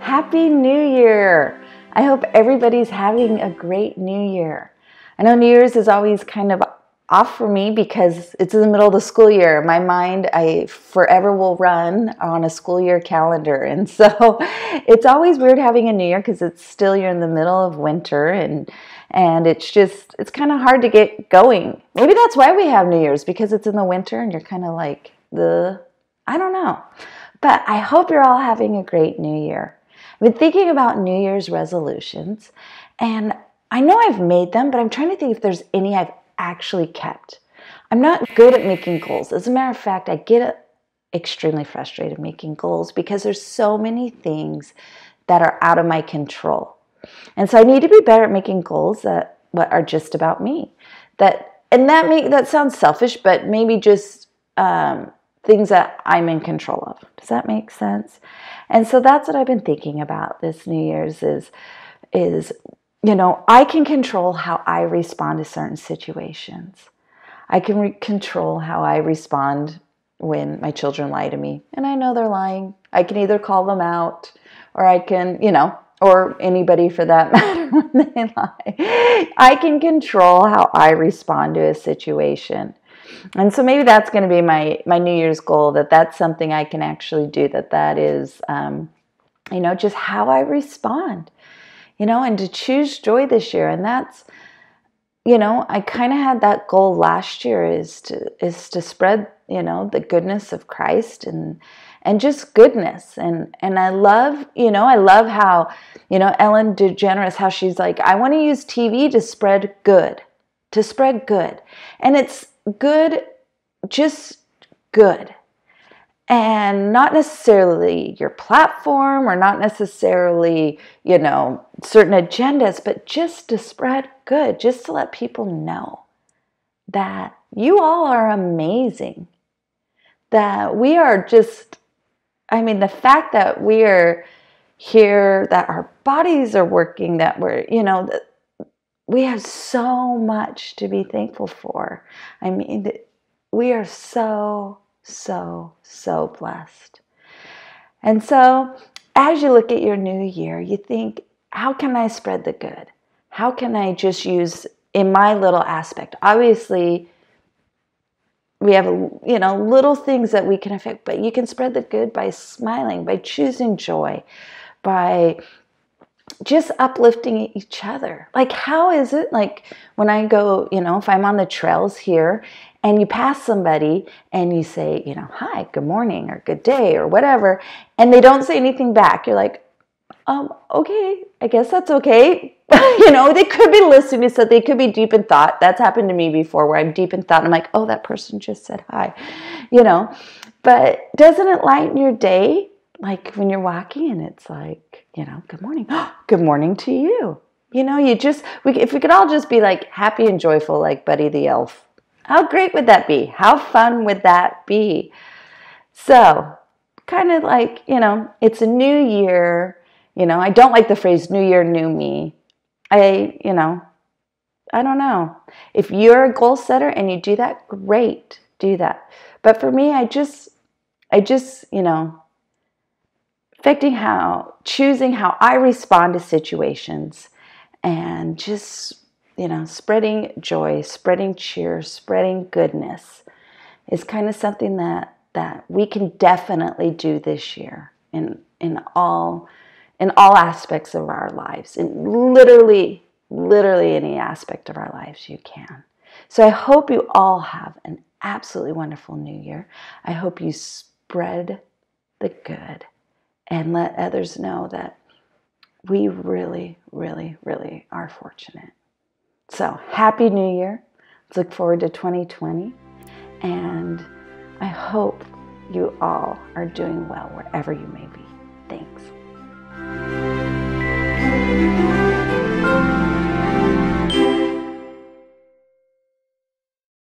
Happy New Year! I hope everybody's having a great New Year. I know New Year's is always kind of off for me because it's in the middle of the school year. My mind, I forever will run on a school year calendar. And so it's always weird having a new year because it's still you're in the middle of winter and and it's just it's kind of hard to get going. Maybe that's why we have New Year's because it's in the winter and you're kind of like the I don't know. But I hope you're all having a great new year. I've been thinking about New Year's resolutions, and I know I've made them, but I'm trying to think if there's any I've actually kept. I'm not good at making goals. As a matter of fact, I get extremely frustrated making goals because there's so many things that are out of my control. And so I need to be better at making goals that what are just about me. That and that make that sounds selfish, but maybe just um, things that I'm in control of. Does that make sense? And so that's what I've been thinking about this New Year's is is you know, I can control how I respond to certain situations. I can re- control how I respond when my children lie to me and I know they're lying. I can either call them out or I can, you know, or anybody for that matter when they lie. I can control how I respond to a situation and so maybe that's going to be my my new year's goal that that's something i can actually do that that is um, you know just how i respond you know and to choose joy this year and that's you know i kind of had that goal last year is to is to spread you know the goodness of christ and and just goodness and and i love you know i love how you know ellen degeneres how she's like i want to use tv to spread good to spread good. And it's good, just good. And not necessarily your platform or not necessarily, you know, certain agendas, but just to spread good, just to let people know that you all are amazing. That we are just, I mean, the fact that we are here, that our bodies are working, that we're, you know, we have so much to be thankful for. I mean, we are so, so, so blessed. And so, as you look at your new year, you think, how can I spread the good? How can I just use in my little aspect? Obviously, we have you know little things that we can affect, but you can spread the good by smiling, by choosing joy, by just uplifting each other. Like, how is it like when I go, you know, if I'm on the trails here and you pass somebody and you say, you know, hi, good morning or good day or whatever, and they don't say anything back, you're like, um, okay, I guess that's okay. you know, they could be listening to so they could be deep in thought. That's happened to me before where I'm deep in thought. I'm like, oh, that person just said hi, you know. But doesn't it lighten your day like when you're walking and it's like, you know, good morning. good morning to you. You know, you just, we, if we could all just be like happy and joyful, like Buddy the Elf, how great would that be? How fun would that be? So, kind of like, you know, it's a new year. You know, I don't like the phrase new year, new me. I, you know, I don't know. If you're a goal setter and you do that, great, do that. But for me, I just, I just, you know, affecting how, choosing how I respond to situations, and just, you know, spreading joy, spreading cheer, spreading goodness is kind of something that, that we can definitely do this year in, in all in all aspects of our lives, in literally, literally any aspect of our lives you can. So I hope you all have an absolutely wonderful new year. I hope you spread the good and let others know that we really, really, really are fortunate. So, Happy New Year. Let's look forward to 2020. And I hope you all are doing well wherever you may be. Thanks.